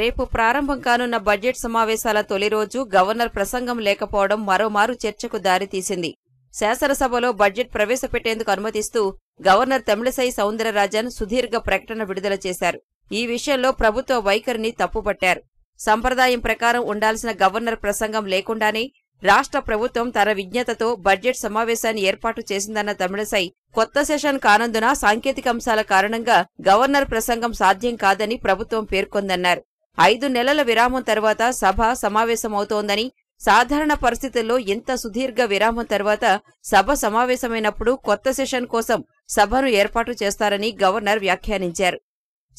రేపు ప్రారంభం కానున్న బడ్జెట్ సమావేశాల తొలి రోజు గవర్నర్ ప్రసంగం లేకపోవడం మరోమారు చర్చకు దారితీసింది శాసనసభలో బడ్జెట్ ప్రవేశపెట్టేందుకు అనుమతిస్తూ గవర్నర్ తమిళసై సౌందరరాజన్ సుదీర్ఘ ప్రకటన విడుదల చేశారు ఈ విషయంలో ప్రభుత్వ వైఖరిని తప్పుపట్టారు సంప్రదాయం ప్రకారం ఉండాల్సిన గవర్నర్ ప్రసంగం లేకుండానే రాష్ట్ర ప్రభుత్వం తన విజ్ఞతతో బడ్జెట్ సమావేశాన్ని ఏర్పాటు చేసిందన్న తమిళసై కొత్త సెషన్ కానందున సాంకేతిక అంశాల కారణంగా గవర్నర్ ప్రసంగం సాధ్యం కాదని ప్రభుత్వం పేర్కొందన్నారు ఐదు నెలల విరామం తర్వాత సభ సమావేశమవుతోందని సాధారణ పరిస్థితుల్లో ఇంత సుదీర్ఘ విరామం తర్వాత సభ సమావేశమైనప్పుడు కొత్త సెషన్ కోసం సభను ఏర్పాటు చేస్తారని గవర్నర్ వ్యాఖ్యానించారు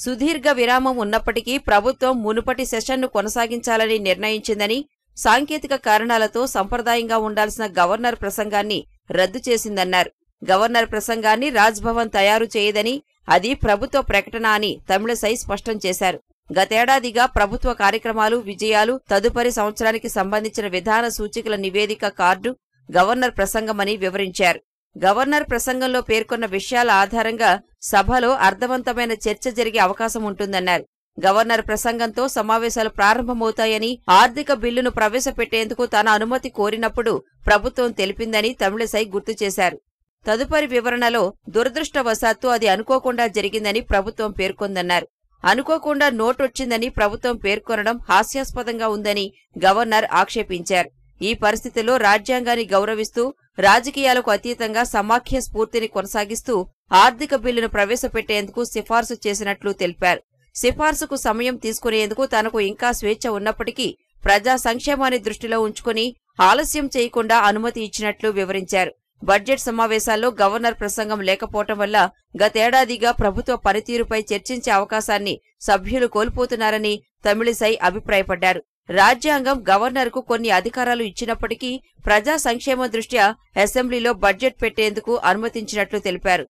సుదీర్ఘ విరామం ఉన్నప్పటికీ ప్రభుత్వం మునుపటి సెషన్ను కొనసాగించాలని నిర్ణయించిందని సాంకేతిక కారణాలతో సంప్రదాయంగా ఉండాల్సిన గవర్నర్ ప్రసంగాన్ని రద్దు చేసిందన్నారు గవర్నర్ ప్రసంగాన్ని రాజ్భవన్ తయారు చేయదని అది ప్రభుత్వ ప్రకటన అని తమిళసై స్పష్టం చేశారు గతేడాదిగా ప్రభుత్వ కార్యక్రమాలు విజయాలు తదుపరి సంవత్సరానికి సంబంధించిన విధాన సూచికల నివేదిక కార్డు గవర్నర్ ప్రసంగమని వివరించారు గవర్నర్ ప్రసంగంలో పేర్కొన్న విషయాల ఆధారంగా సభలో అర్థవంతమైన చర్చ జరిగే అవకాశం ఉంటుందన్నారు గవర్నర్ ప్రసంగంతో సమావేశాలు ప్రారంభమవుతాయని ఆర్థిక బిల్లును ప్రవేశపెట్టేందుకు తన అనుమతి కోరినప్పుడు ప్రభుత్వం తెలిపిందని తమిళసై గుర్తు చేశారు తదుపరి వివరణలో దురదృష్టవశాత్తు అది అనుకోకుండా జరిగిందని ప్రభుత్వం పేర్కొందన్నారు అనుకోకుండా నోటొచ్చిందని ప్రభుత్వం పేర్కొనడం హాస్యాస్పదంగా ఉందని గవర్నర్ ఆక్షేపించారు ఈ పరిస్థితిలో రాజ్యాంగాన్ని గౌరవిస్తూ రాజకీయాలకు అతీతంగా సమాఖ్య స్ఫూర్తిని కొనసాగిస్తూ ఆర్థిక బిల్లును ప్రవేశపెట్టేందుకు సిఫార్సు చేసినట్లు తెలిపారు సిఫార్సుకు సమయం తీసుకునేందుకు తనకు ఇంకా స్వేచ్ఛ ఉన్నప్పటికీ ప్రజా సంక్షేమాన్ని దృష్టిలో ఉంచుకుని ఆలస్యం చేయకుండా అనుమతి ఇచ్చినట్లు వివరించారు బడ్జెట్ సమావేశాల్లో గవర్నర్ ప్రసంగం లేకపోవటం వల్ల గతేడాదిగా ప్రభుత్వ పనితీరుపై చర్చించే అవకాశాన్ని సభ్యులు కోల్పోతున్నారని తమిళిసై అభిప్రాయపడ్డారు రాజ్యాంగం గవర్నర్కు కొన్ని అధికారాలు ఇచ్చినప్పటికీ ప్రజా సంక్షేమ దృష్ట్యా అసెంబ్లీలో బడ్జెట్ పెట్టేందుకు అనుమతించినట్లు తెలిపారు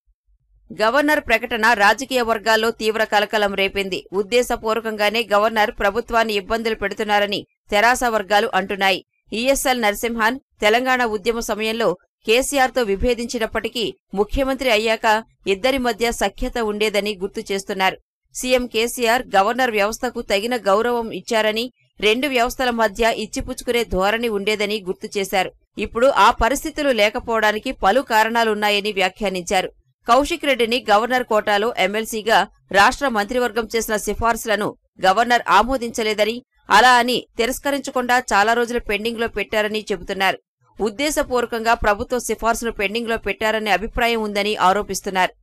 గవర్నర్ ప్రకటన రాజకీయ వర్గాల్లో తీవ్ర కలకలం రేపింది ఉద్దేశపూర్వకంగానే గవర్నర్ ప్రభుత్వాన్ని ఇబ్బందులు పెడుతున్నారని తెరాస వర్గాలు అంటున్నాయి ఈఎస్ఎల్ నరసింహన్ తెలంగాణ ఉద్యమ సమయంలో కేసీఆర్తో విభేదించినప్పటికీ ముఖ్యమంత్రి అయ్యాక ఇద్దరి మధ్య సఖ్యత ఉండేదని గుర్తు చేస్తున్నారు సీఎం కేసీఆర్ గవర్నర్ వ్యవస్థకు తగిన గౌరవం ఇచ్చారని రెండు వ్యవస్థల మధ్య ఇచ్చిపుచ్చుకునే ధోరణి ఉండేదని గుర్తు చేశారు ఇప్పుడు ఆ పరిస్థితులు లేకపోవడానికి పలు కారణాలున్నాయని వ్యాఖ్యానించారు కౌశిక్ రెడ్డిని గవర్నర్ కోటాలో ఎమ్మెల్సీగా రాష్ట్ర మంత్రివర్గం చేసిన సిఫార్సులను గవర్నర్ ఆమోదించలేదని అలా అని తిరస్కరించకుండా చాలా రోజులు పెండింగ్లో పెట్టారని చెబుతున్నారు ఉద్దేశపూర్వకంగా ప్రభుత్వ సిఫార్సును పెండింగ్లో పెట్టారనే అభిప్రాయం ఉందని ఆరోపిస్తున్నారు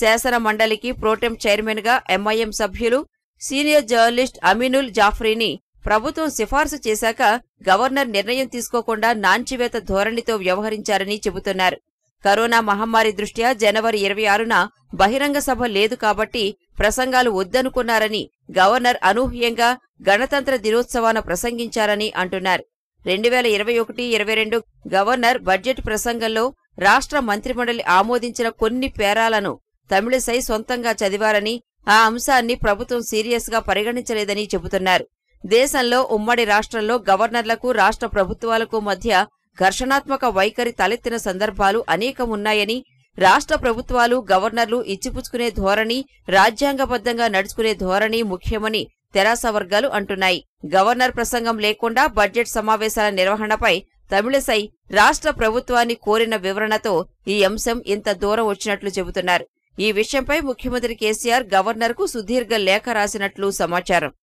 శాసన మండలికి ప్రోటెం చైర్మన్గా ఎంఐఎం సభ్యులు సీనియర్ జర్నలిస్ట్ అమీనుల్ జాఫ్రీని ప్రభుత్వం సిఫార్సు చేశాక గవర్నర్ నిర్ణయం తీసుకోకుండా నాంచివేత ధోరణితో వ్యవహరించారని చెబుతున్నారు కరోనా మహమ్మారి దృష్ట్యా జనవరి ఇరవై ఆరున బహిరంగ సభ లేదు కాబట్టి ప్రసంగాలు వద్దనుకున్నారని గవర్నర్ అనూహ్యంగా గణతంత్ర దినోత్సవాన ప్రసంగించారని అంటున్నారు రెండు వేల ఇరవై ఒకటి ఇరవై రెండు గవర్నర్ బడ్జెట్ ప్రసంగంలో రాష్ట్ర మంత్రిమండలి ఆమోదించిన కొన్ని పేరాలను తమిళసై సొంతంగా చదివారని ఆ అంశాన్ని ప్రభుత్వం సీరియస్ గా పరిగణించలేదని చెబుతున్నారు దేశంలో ఉమ్మడి రాష్ట్రంలో గవర్నర్లకు రాష్ట్ర ప్రభుత్వాలకు మధ్య ఘర్షణాత్మక వైఖరి తలెత్తిన సందర్భాలు అనేకం ఉన్నాయని రాష్ట్ర ప్రభుత్వాలు గవర్నర్లు ఇచ్చిపుచ్చుకునే ధోరణి రాజ్యాంగబద్ధంగా నడుచుకునే ధోరణి ముఖ్యమని తెరాస వర్గాలు అంటున్నాయి గవర్నర్ ప్రసంగం లేకుండా బడ్జెట్ సమావేశాల నిర్వహణపై తమిళసై రాష్ట్ర ప్రభుత్వాన్ని కోరిన వివరణతో ఈ అంశం ఇంత దూరం వచ్చినట్లు చెబుతున్నారు ఈ విషయంపై ముఖ్యమంత్రి కేసీఆర్ గవర్నర్కు సుదీర్ఘ లేఖ రాసినట్లు సమాచారం